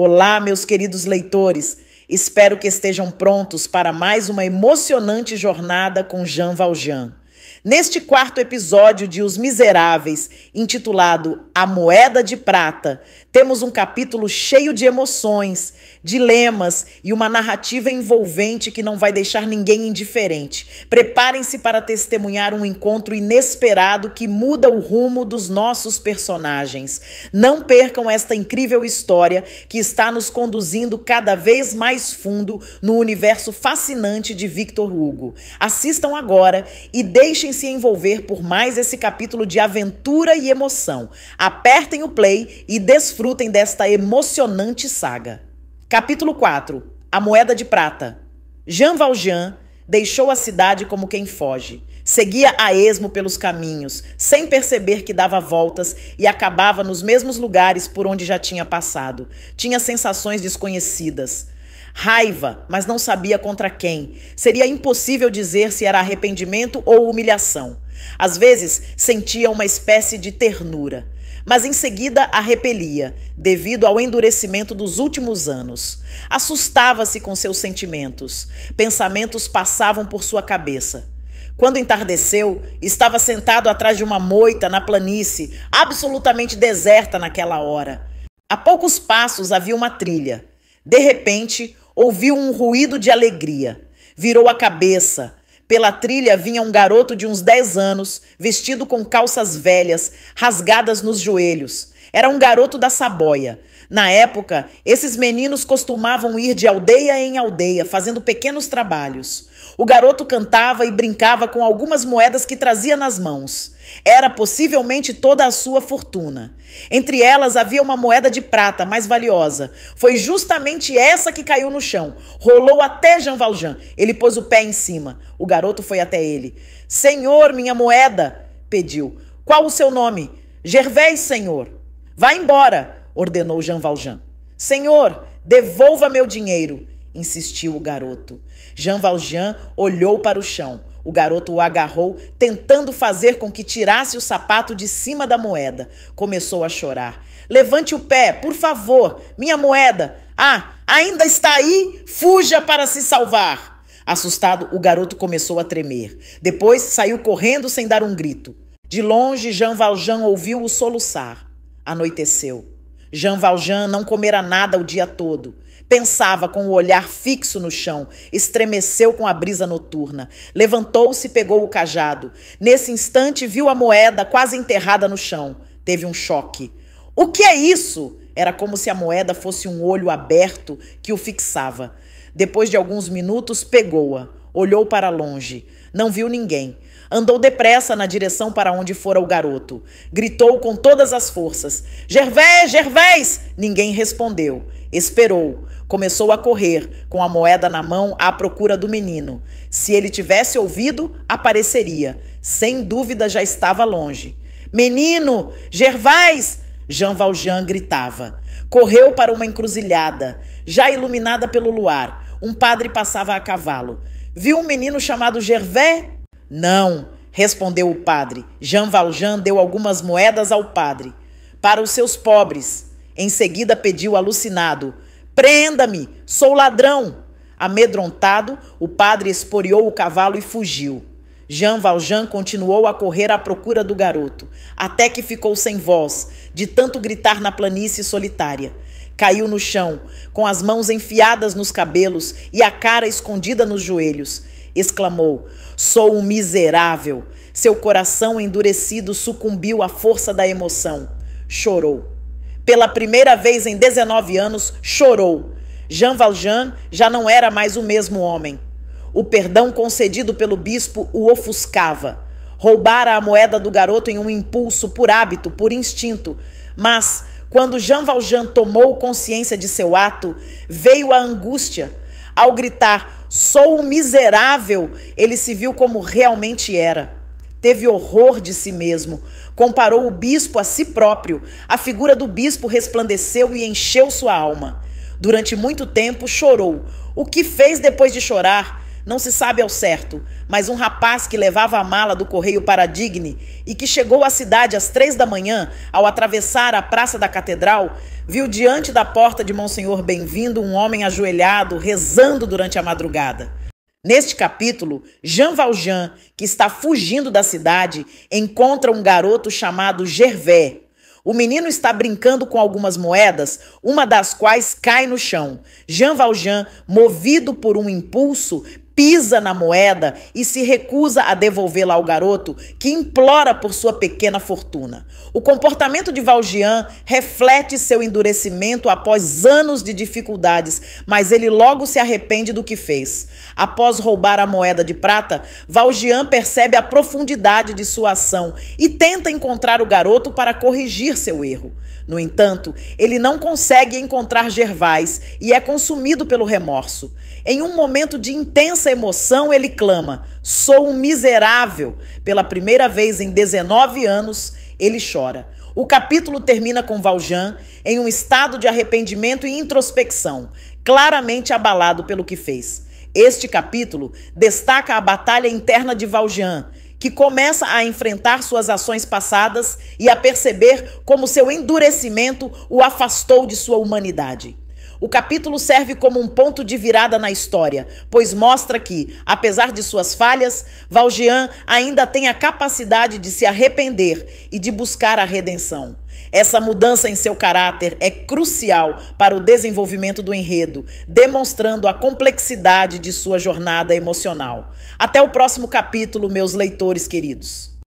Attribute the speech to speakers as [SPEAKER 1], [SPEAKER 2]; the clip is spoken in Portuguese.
[SPEAKER 1] Olá, meus queridos leitores. Espero que estejam prontos para mais uma emocionante jornada com Jean Valjean. Neste quarto episódio de Os Miseráveis, intitulado A Moeda de Prata, temos um capítulo cheio de emoções, dilemas e uma narrativa envolvente que não vai deixar ninguém indiferente. Preparem-se para testemunhar um encontro inesperado que muda o rumo dos nossos personagens. Não percam esta incrível história que está nos conduzindo cada vez mais fundo no universo fascinante de Victor Hugo. Assistam agora e deixem deixem se envolver por mais esse capítulo de aventura e emoção. Apertem o play e desfrutem desta emocionante saga. Capítulo 4 A Moeda de Prata. Jean Valjean deixou a cidade como quem foge. Seguia a esmo pelos caminhos, sem perceber que dava voltas e acabava nos mesmos lugares por onde já tinha passado. Tinha sensações desconhecidas. Raiva, mas não sabia contra quem. Seria impossível dizer se era arrependimento ou humilhação. Às vezes sentia uma espécie de ternura, mas em seguida a repelia, devido ao endurecimento dos últimos anos. Assustava-se com seus sentimentos. Pensamentos passavam por sua cabeça. Quando entardeceu, estava sentado atrás de uma moita na planície, absolutamente deserta naquela hora. A poucos passos havia uma trilha. De repente, ouviu um ruído de alegria. Virou a cabeça. Pela trilha vinha um garoto de uns 10 anos, vestido com calças velhas, rasgadas nos joelhos. Era um garoto da Saboia. Na época, esses meninos costumavam ir de aldeia em aldeia, fazendo pequenos trabalhos. O garoto cantava e brincava com algumas moedas que trazia nas mãos. Era possivelmente toda a sua fortuna. Entre elas havia uma moeda de prata mais valiosa. Foi justamente essa que caiu no chão. Rolou até Jean Valjean. Ele pôs o pé em cima. O garoto foi até ele. Senhor, minha moeda! pediu. Qual o seu nome? Gervais, senhor. Vá embora, ordenou Jean Valjean. Senhor, devolva meu dinheiro insistiu o garoto. Jean Valjean olhou para o chão. O garoto o agarrou, tentando fazer com que tirasse o sapato de cima da moeda. Começou a chorar. Levante o pé, por favor, minha moeda. Ah, ainda está aí? Fuja para se salvar. Assustado, o garoto começou a tremer. Depois saiu correndo sem dar um grito. De longe, Jean Valjean ouviu-o soluçar. Anoiteceu. Jean Valjean não comera nada o dia todo. Pensava com o olhar fixo no chão, estremeceu com a brisa noturna. Levantou-se e pegou o cajado. Nesse instante, viu a moeda quase enterrada no chão. Teve um choque. O que é isso? Era como se a moeda fosse um olho aberto que o fixava. Depois de alguns minutos, pegou-a, olhou para longe. Não viu ninguém. Andou depressa na direção para onde fora o garoto. Gritou com todas as forças: Gervais, Gervais! Ninguém respondeu. Esperou. Começou a correr, com a moeda na mão, à procura do menino. Se ele tivesse ouvido, apareceria. Sem dúvida já estava longe. Menino! Gervais! Jean Valjean gritava. Correu para uma encruzilhada, já iluminada pelo luar. Um padre passava a cavalo. Viu um menino chamado Gervé? Não, respondeu o padre. Jean Valjean deu algumas moedas ao padre. Para os seus pobres. Em seguida pediu alucinado: Prenda-me, sou ladrão. Amedrontado, o padre esporeou o cavalo e fugiu. Jean Valjean continuou a correr à procura do garoto, até que ficou sem voz, de tanto gritar na planície solitária. Caiu no chão, com as mãos enfiadas nos cabelos e a cara escondida nos joelhos. Exclamou: Sou um miserável. Seu coração endurecido sucumbiu à força da emoção. Chorou. Pela primeira vez em 19 anos, chorou. Jean Valjean já não era mais o mesmo homem. O perdão concedido pelo bispo o ofuscava. Roubara a moeda do garoto em um impulso, por hábito, por instinto. Mas quando Jean Valjean tomou consciência de seu ato, veio a angústia. Ao gritar, sou um miserável, ele se viu como realmente era. Teve horror de si mesmo. Comparou o bispo a si próprio. A figura do bispo resplandeceu e encheu sua alma. Durante muito tempo chorou. O que fez depois de chorar? Não se sabe ao certo, mas um rapaz que levava a mala do correio para Digne e que chegou à cidade às três da manhã, ao atravessar a praça da catedral, viu diante da porta de Monsenhor Bem-vindo um homem ajoelhado, rezando durante a madrugada. Neste capítulo, Jean Valjean, que está fugindo da cidade, encontra um garoto chamado Gervais. O menino está brincando com algumas moedas, uma das quais cai no chão. Jean Valjean, movido por um impulso, pisa na moeda e se recusa a devolvê-la ao garoto que implora por sua pequena fortuna. O comportamento de Valjean reflete seu endurecimento após anos de dificuldades, mas ele logo se arrepende do que fez. Após roubar a moeda de prata, Valjean percebe a profundidade de sua ação e tenta encontrar o garoto para corrigir seu erro. No entanto, ele não consegue encontrar Gervais e é consumido pelo remorso. Em um momento de intensa intensa emoção, ele clama: Sou um miserável. Pela primeira vez em 19 anos, ele chora. O capítulo termina com Valjean em um estado de arrependimento e introspecção, claramente abalado pelo que fez. Este capítulo destaca a batalha interna de Valjean, que começa a enfrentar suas ações passadas e a perceber como seu endurecimento o afastou de sua humanidade. O capítulo serve como um ponto de virada na história, pois mostra que, apesar de suas falhas, Valjean ainda tem a capacidade de se arrepender e de buscar a redenção. Essa mudança em seu caráter é crucial para o desenvolvimento do enredo, demonstrando a complexidade de sua jornada emocional. Até o próximo capítulo, meus leitores queridos.